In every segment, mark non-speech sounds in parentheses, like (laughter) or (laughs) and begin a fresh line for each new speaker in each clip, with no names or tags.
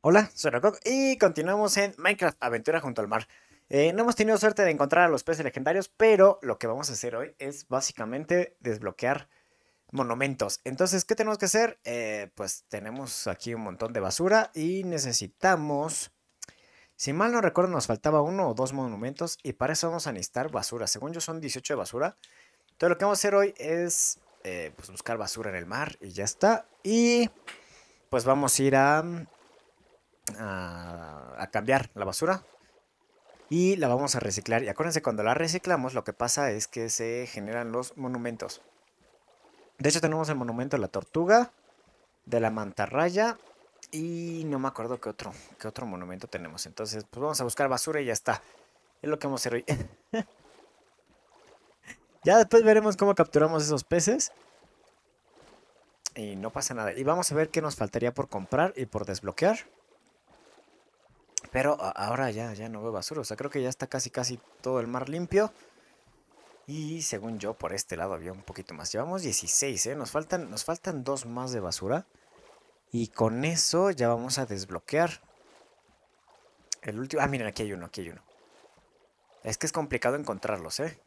Hola, soy rocco y continuamos en Minecraft Aventura junto al mar. Eh, no hemos tenido suerte de encontrar a los peces legendarios, pero lo que vamos a hacer hoy es básicamente desbloquear monumentos. Entonces, ¿qué tenemos que hacer? Eh, pues tenemos aquí un montón de basura y necesitamos... Si mal no recuerdo, nos faltaba uno o dos monumentos y para eso vamos a necesitar basura. Según yo son 18 de basura. Entonces lo que vamos a hacer hoy es eh, pues buscar basura en el mar y ya está. Y pues vamos a ir a a, cambiar la basura y la vamos a reciclar. Y acuérdense, cuando la reciclamos lo que pasa es que se generan los monumentos. De hecho tenemos el monumento de la tortuga, de la mantarraya y no me acuerdo qué otro, otro monumento tenemos. Entonces pues vamos a buscar basura y ya está. Es lo que vamos a hacer hoy. (laughs) ya después veremos cómo capturamos esos peces. Y no pasa nada. Y vamos a ver qué nos faltaría por comprar y por desbloquear. Pero ahora ya, ya no veo basura. O sea, creo que ya está casi, casi todo el mar limpio. Y según yo, por este lado había un poquito más. Llevamos 16, ¿eh? Nos faltan, nos faltan dos más de basura. Y con eso ya vamos a desbloquear. El último... Ah, miren, aquí hay uno, aquí hay uno. Es que es complicado encontrarlos, ¿eh?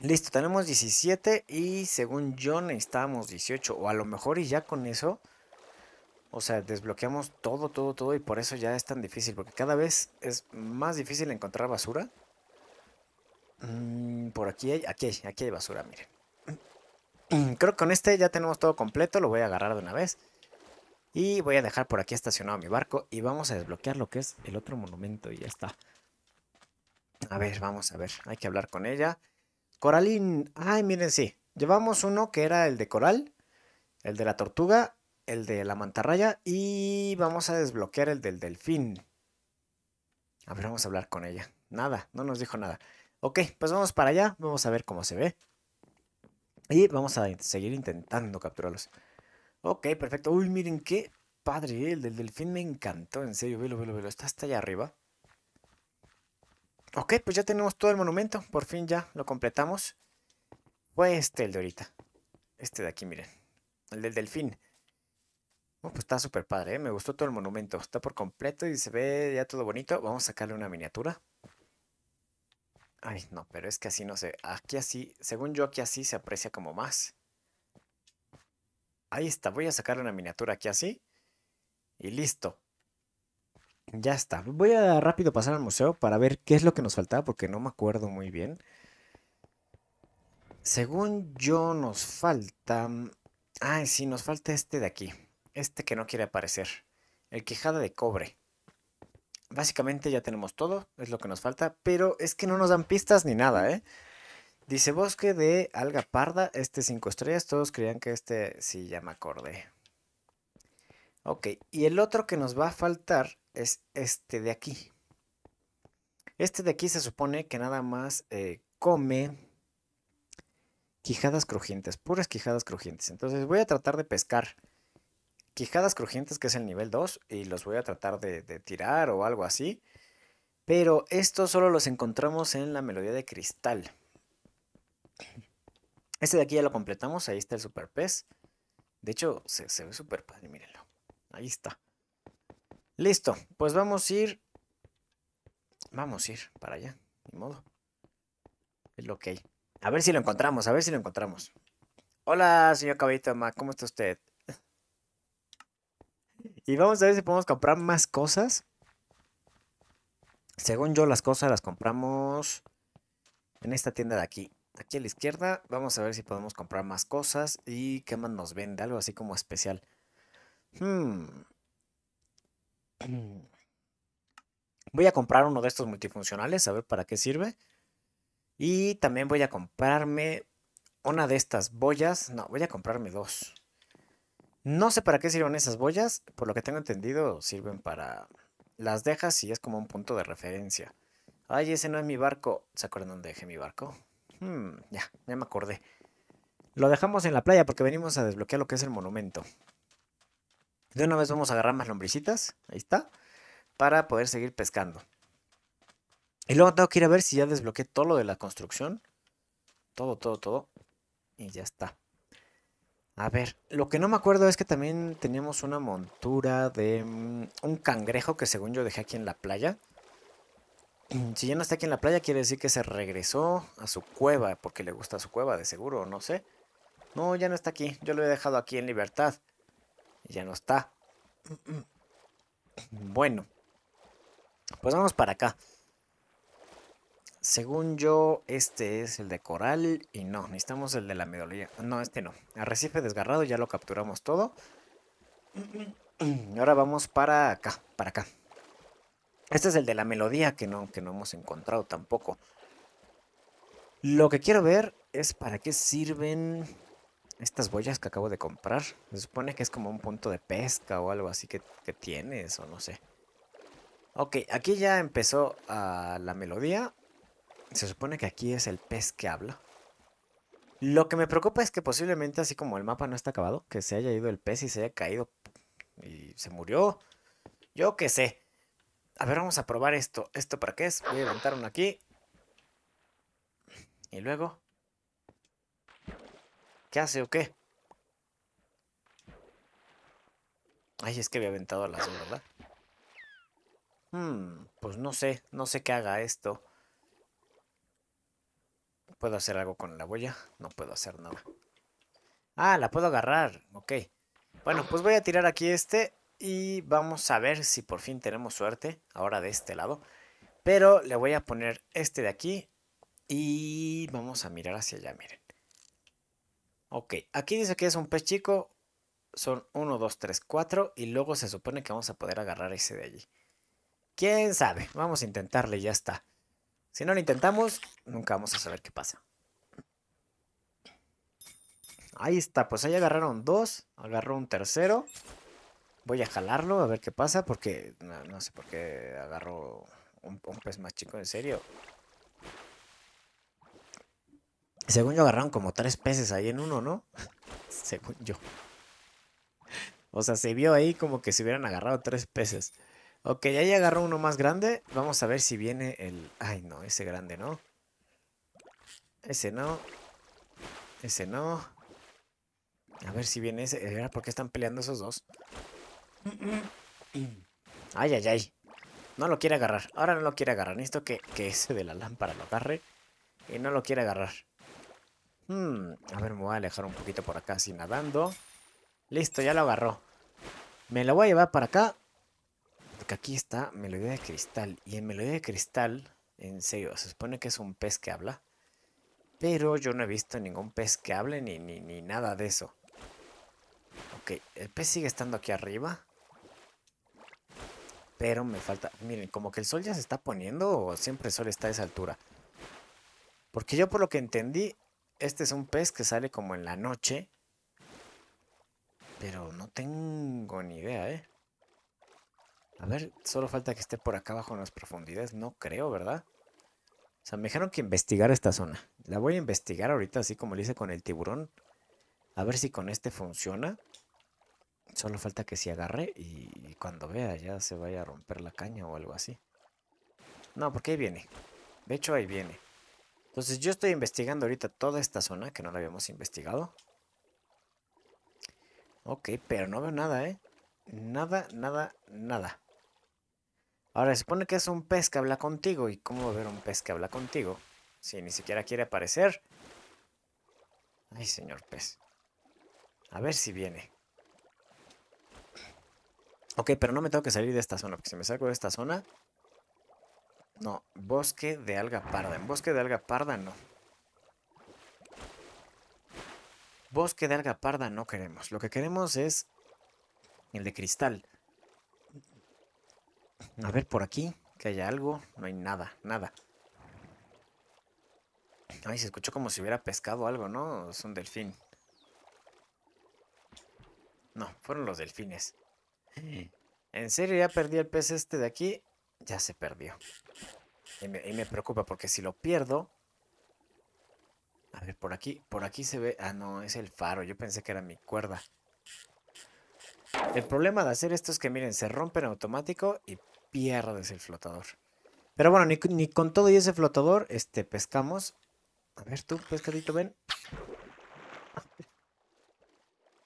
Listo, tenemos 17 y según yo necesitábamos 18. O a lo mejor y ya con eso o sea, desbloqueamos todo, todo, todo y por eso ya es tan difícil, porque cada vez es más difícil encontrar basura. Mm, por aquí aquí hay, aquí hay basura, miren. Mm, creo que con este ya tenemos todo completo, lo voy a agarrar de una vez. Y voy a dejar por aquí estacionado mi barco y vamos a desbloquear lo que es el otro monumento y ya está. A ver, vamos a ver, hay que hablar con ella. Coralín, ay miren, sí, llevamos uno que era el de coral, el de la tortuga el de la mantarraya y vamos a desbloquear el del delfín. A ver, vamos a hablar con ella. Nada, no nos dijo nada. Ok, pues vamos para allá, vamos a ver cómo se ve. Y vamos a seguir intentando capturarlos. Ok, perfecto. Uy, miren qué padre, el del delfín me encantó, en serio, velo, velo, velo. Está hasta allá arriba. Ok, pues ya tenemos todo el monumento, por fin ya lo completamos. Fue este el de ahorita. Este de aquí, miren. El del delfín. Oh, pues está súper padre, ¿eh? me gustó todo el monumento. Está por completo y se ve ya todo bonito. Vamos a sacarle una miniatura. Ay, no, pero es que así no sé. Aquí así, según yo, aquí así se aprecia como más. Ahí está, voy a sacar una miniatura aquí así. Y listo. Ya está. Voy a rápido pasar al museo para ver qué es lo que nos faltaba porque no me acuerdo muy bien. Según yo nos falta... Mm, ay, sí, nos falta este de aquí este que no quiere aparecer, el quijada de cobre. Básicamente ya tenemos todo, es lo que nos falta, pero es que no nos dan pistas ni nada, ¿eh? Dice bosque de alga parda, este 5 estrellas, todos creían que este sí ya me acordé. Ok, y el otro que nos va a faltar es este de aquí. Este de aquí se supone que nada más eh, come quijadas crujientes, puras quijadas crujientes. Entonces voy a tratar de pescar Quijadas crujientes, que es el nivel 2, y los voy a tratar de, tirar o algo así. Pero estos solo los encontramos en la melodía de cristal. Este de aquí ya lo completamos, ahí está el super pez. De hecho, se, ve super padre, mírenlo. Ahí está. Listo, pues vamos a ir... Vamos a ir para allá, ni modo. Es lo que hay. A ver si lo encontramos, a ver si lo encontramos. Hola, señor Caballito ¿cómo está usted? Y vamos a ver si podemos comprar más cosas. Según yo, las cosas las compramos en esta tienda de aquí. Aquí a la izquierda, vamos a ver si podemos comprar más cosas y qué más nos vende, algo así como especial. Hmm. (clears throat) Voy a comprar uno de estos multifuncionales, a ver para qué sirve. Y también voy a comprarme una de estas boyas. No, voy a comprarme dos. No sé para qué sirven esas boyas, por lo que tengo entendido sirven para... Las dejas y es como un punto de referencia. Ay, ese no es mi barco. ¿Se acuerdan dónde dejé mi barco? Hmm, ya, ya me acordé. Lo dejamos en la playa porque venimos a desbloquear lo que es el monumento. De una vez vamos a agarrar más lombricitas. Ahí está. Para poder seguir pescando. Y luego tengo que ir a ver si ya desbloqueé todo lo de la construcción. Todo, todo, todo. Y ya está. A ver, lo que no me acuerdo es que también teníamos una montura de mm, un cangrejo que según yo dejé aquí en la playa. (clears throat) Si ya no está aquí en la playa, quiere decir que se regresó a su cueva, porque le gusta su cueva, de seguro, no sé. No, ya no está aquí. Yo lo he dejado aquí en libertad. Ya no está. (clears throat) Bueno. Pues vamos para acá. Según yo, este es el de coral y no, necesitamos el de la melodía. No, este no. Arrecife desgarrado, ya lo capturamos todo. (clears throat) Ahora vamos para acá, para acá. Este es el de la melodía que no, que no hemos encontrado tampoco. Lo que quiero ver es para qué sirven estas boyas que acabo de comprar. Se supone que es como un punto de pesca o algo así que, que tienes o no sé. Ok, aquí ya empezó ah, la melodía. Se supone que aquí es el pez que habla. Lo que me preocupa es que posiblemente, así como el mapa no está acabado, que se haya ido el pez y se haya caído y se murió. Yo qué sé. A ver, vamos a probar esto. ¿Esto para qué es? Voy a levantar uno aquí. Y luego... ¿Qué hace o qué? Ay, es que había aventado la azul, ¿verdad? Hmm, pues no sé, no sé qué haga esto. ¿Puedo hacer algo con la huella? No puedo hacer nada. Ah, la puedo agarrar. Ok. Bueno, pues voy a tirar aquí este y vamos a ver si por fin tenemos suerte. Ahora de este lado. Pero le voy a poner este de aquí y vamos a mirar hacia allá, miren. Ok, aquí dice que es un pez chico. Son 1, 2, 3, 4 y luego se supone que vamos a poder agarrar ese de allí. ¿Quién sabe? Vamos a intentarle y ya está. Si no lo intentamos, nunca vamos a saber qué pasa. Ahí está, pues ahí agarraron dos, agarró un tercero. Voy a jalarlo a ver qué pasa, porque no, sé por qué agarró un, un, pez más chico, en serio. Según yo agarraron como tres peces ahí en uno, ¿no? (laughs) Según yo. O sea, se vio ahí como que se hubieran agarrado tres peces. Ok, ya agarró uno más grande. Vamos a ver si viene el... Ay, no, ese grande no. Ese no. Ese no. A ver si viene ese. por porque están peleando esos dos. Ay, ay, ay. No lo quiere agarrar. Ahora no lo quiere agarrar. Necesito que, ese de la lámpara lo agarre. Y no lo quiere agarrar. Hmm, a ver, me voy a alejar un poquito por acá así nadando. Listo, ya lo agarró. Me lo voy a llevar para acá aquí está Melodía de Cristal. Y en Melodía de Cristal, en serio, se supone que es un pez que habla. Pero yo no he visto ningún pez que hable ni, ni, ni nada de eso. Ok, el pez sigue estando aquí arriba. Pero me falta... Miren, como que el sol ya se está poniendo o siempre el sol está a esa altura. Porque yo por lo que entendí, este es un pez que sale como en la noche. Pero no tengo ni idea, ¿eh? A ver, solo falta que esté por acá abajo en las profundidades. No creo, ¿verdad? O sea, me dijeron que investigara esta zona. La voy a investigar ahorita, así como lo hice con el tiburón. A ver si con este funciona. Solo falta que se agarre y, y cuando vea ya se vaya a romper la caña o algo así. No, porque ahí viene. De hecho, ahí viene. Entonces yo estoy investigando ahorita toda esta zona que no la habíamos investigado. Ok, pero no veo nada, ¿eh? Nada, nada, nada. Ahora, se supone que es un pez que habla contigo. ¿Y cómo va a haber un pez que habla contigo? Si ni siquiera quiere aparecer. Ay, señor pez. A ver si viene. Ok, pero no me tengo que salir de esta zona, porque si me saco de esta zona... No, bosque de alga parda. En bosque de alga parda no. Bosque de alga parda no queremos. Lo que queremos es el de cristal. A ver por aquí, que haya algo. No hay nada, nada. Ay, se escuchó como si hubiera pescado algo, ¿no? Es un delfín. No, fueron los delfines. En serio, ya perdí el pez este de aquí. Ya se perdió. Y me, y me preocupa porque si lo pierdo... A ver, por aquí, por aquí se ve... Ah, no, es el faro. Yo pensé que era mi cuerda. El problema de hacer esto es que, miren, se rompen automático y pierdes el flotador. Pero bueno, ni, ni, con todo y ese flotador, este, pescamos. A ver tú, pescadito, ven.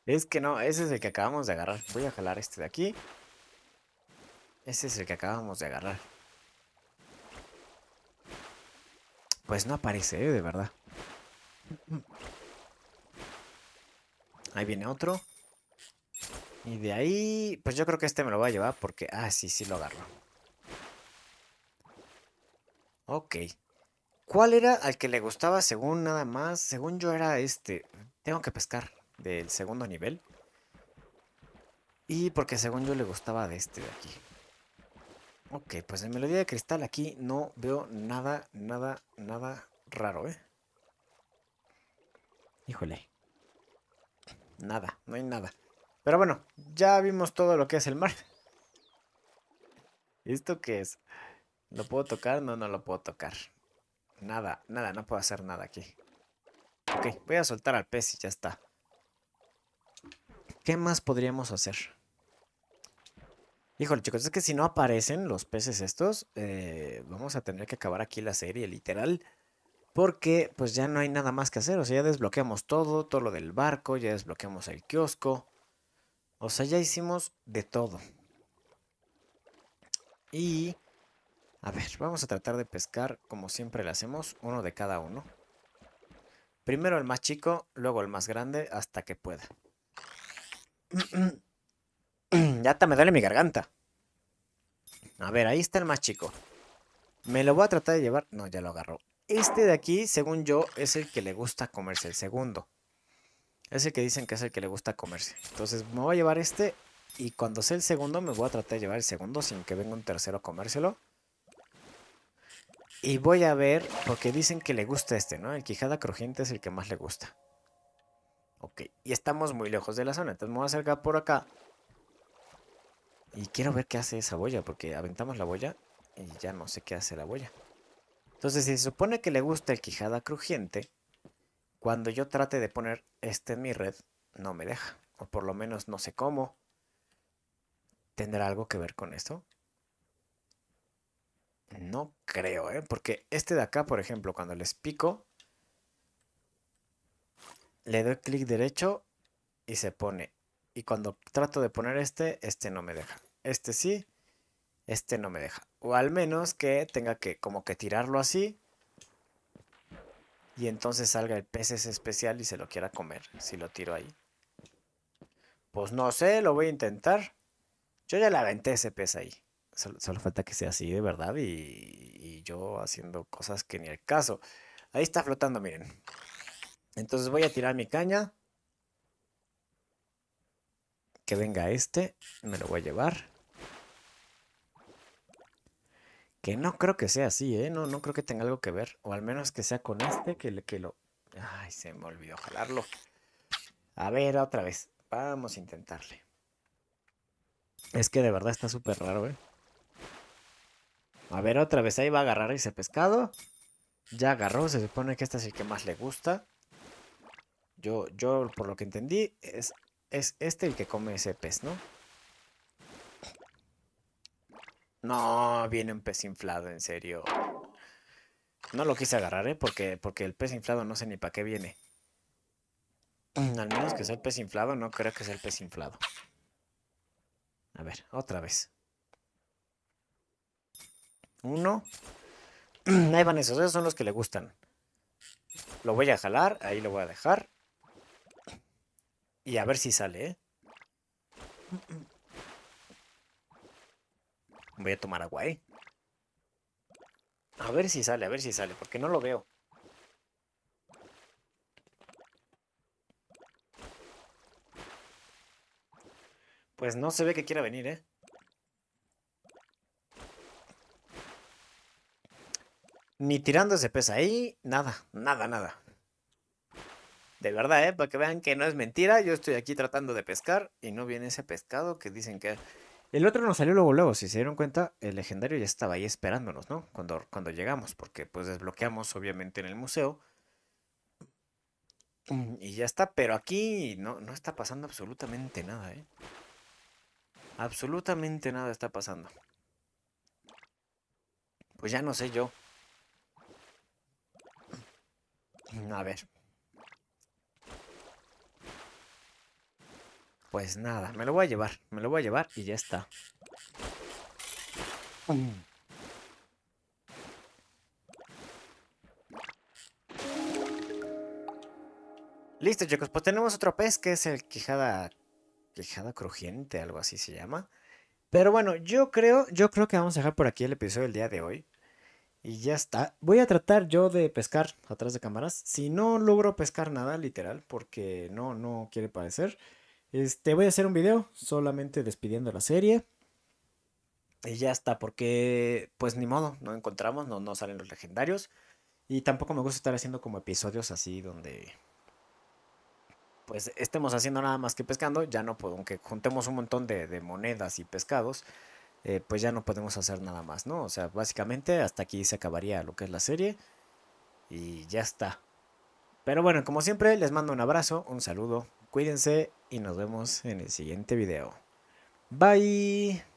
Es que no, ese es el que acabamos de agarrar. Voy a jalar este de aquí. Ese es el que acabamos de agarrar. Pues no aparece, ¿eh? de verdad. Ahí viene otro. Y de ahí, pues yo creo que este me lo va a llevar porque... Ah, sí, sí lo agarro. Ok. ¿Cuál era al que le gustaba según nada más? Según yo era este. Tengo que pescar del segundo nivel. Y porque según yo le gustaba de este de aquí. Ok, pues en Melodía de Cristal aquí no veo nada, nada, nada raro, ¿eh? Híjole. Nada, no hay nada. Pero bueno, ya vimos todo lo que es el mar. (laughs) ¿Esto qué es? ¿Lo puedo tocar? No, no lo puedo tocar. Nada, nada, no puedo hacer nada aquí. Ok, voy a soltar al pez y ya está. ¿Qué más podríamos hacer? Híjole, chicos, es que si no aparecen los peces estos, eh, vamos a tener que acabar aquí la serie, literal. Porque pues ya no hay nada más que hacer. O sea, ya desbloqueamos todo, todo lo del barco, ya desbloqueamos el kiosco. O sea, ya hicimos de todo. Y... A ver, vamos a tratar de pescar como siempre lo hacemos, uno de cada uno. Primero el más chico, luego el más grande, hasta que pueda. (clears throat) ya está me duele mi garganta. A ver, ahí está el más chico. Me lo voy a tratar de llevar... No, ya lo agarró. Este de aquí, según yo, es el que le gusta comerse el segundo. Es el que dicen que es el que le gusta comerse. Entonces me voy a llevar este y cuando sea el segundo me voy a tratar de llevar el segundo sin que venga un tercero a comérselo. Y voy a ver, porque dicen que le gusta este, ¿no? El quijada crujiente es el que más le gusta. Ok, y estamos muy lejos de la zona, entonces me voy a acercar por acá. Y quiero ver qué hace esa boya, porque aventamos la boya y ya no sé qué hace la boya. Entonces, si se supone que le gusta el quijada crujiente, cuando yo trate de poner este en mi red, no me deja. O por lo menos no sé cómo. ¿Tendrá algo que ver con esto? No creo, ¿eh? Porque este de acá, por ejemplo, cuando les pico, le doy clic derecho y se pone. Y cuando trato de poner este, este no me deja. Este sí, este no me deja. O al menos que tenga que como que tirarlo así y entonces salga el pez ese especial y se lo quiera comer si lo tiro ahí. Pues no sé, lo voy a intentar. Yo ya le aventé ese pez ahí. Solo, falta que sea así de verdad y, y yo haciendo cosas que ni el caso. Ahí está flotando, miren. Entonces voy a tirar mi caña. Que venga este, me lo voy a llevar. Que no creo que sea así, ¿eh? No, no creo que tenga algo que ver. O al menos que sea con este, que, que lo... Ay, se me olvidó jalarlo. A ver, otra vez. Vamos a intentarle. Es que de verdad está súper raro, ¿eh? A ver, otra vez. Ahí va a agarrar ese pescado. Ya agarró. Se supone que este es el que más le gusta. Yo, yo por lo que entendí, es, es este el que come ese pez, ¿no? No, viene un pez inflado, en serio. No lo quise agarrar, ¿eh? Porque, porque el pez inflado no sé ni para qué viene. Mm, al menos que sea el pez inflado, no creo que sea el pez inflado. A ver, otra vez. Uno. Mm, ahí van esos, esos son los que le gustan. Lo voy a jalar, ahí lo voy a dejar. Y a ver si sale, ¿eh? Voy a tomar agua, ahí. ¿eh? A ver si sale, a ver si sale, porque no lo veo. Pues no se ve que quiera venir, ¿eh? Ni tirando ese peso ahí, nada, nada, nada. De verdad, ¿eh? Para que vean que no es mentira, yo estoy aquí tratando de pescar y no viene ese pescado que dicen que... El otro nos salió luego, luego, si se dieron cuenta, el legendario ya estaba ahí esperándonos, ¿no? Cuando, cuando llegamos, porque pues desbloqueamos obviamente en el museo. (clears throat) Y ya está, pero aquí no, no está pasando absolutamente nada, ¿eh? Absolutamente nada está pasando. Pues ya no sé yo. A ver. Pues nada, me lo voy a llevar. Me lo voy a llevar y ya está. Listo, chicos. Pues tenemos otro pez que es el quijada... Quijada crujiente, algo así se llama. Pero bueno, yo creo, yo creo que vamos a dejar por aquí el episodio del día de hoy. Y ya está. Voy a tratar yo de pescar atrás de cámaras. Si no logro pescar nada, literal, porque no, no quiere parecer. Este, voy a hacer un video solamente despidiendo la serie. Y ya está, porque pues ni modo, no encontramos, no, no salen los legendarios. Y tampoco me gusta estar haciendo como episodios así donde pues estemos haciendo nada más que pescando. Ya no puedo, aunque juntemos un montón de, monedas y pescados, eh, pues ya no podemos hacer nada más, ¿no? O sea, básicamente hasta aquí se acabaría lo que es la serie. Y ya está. Pero bueno, como siempre, les mando un abrazo, un saludo Cuídense y nos vemos en el siguiente video. Bye.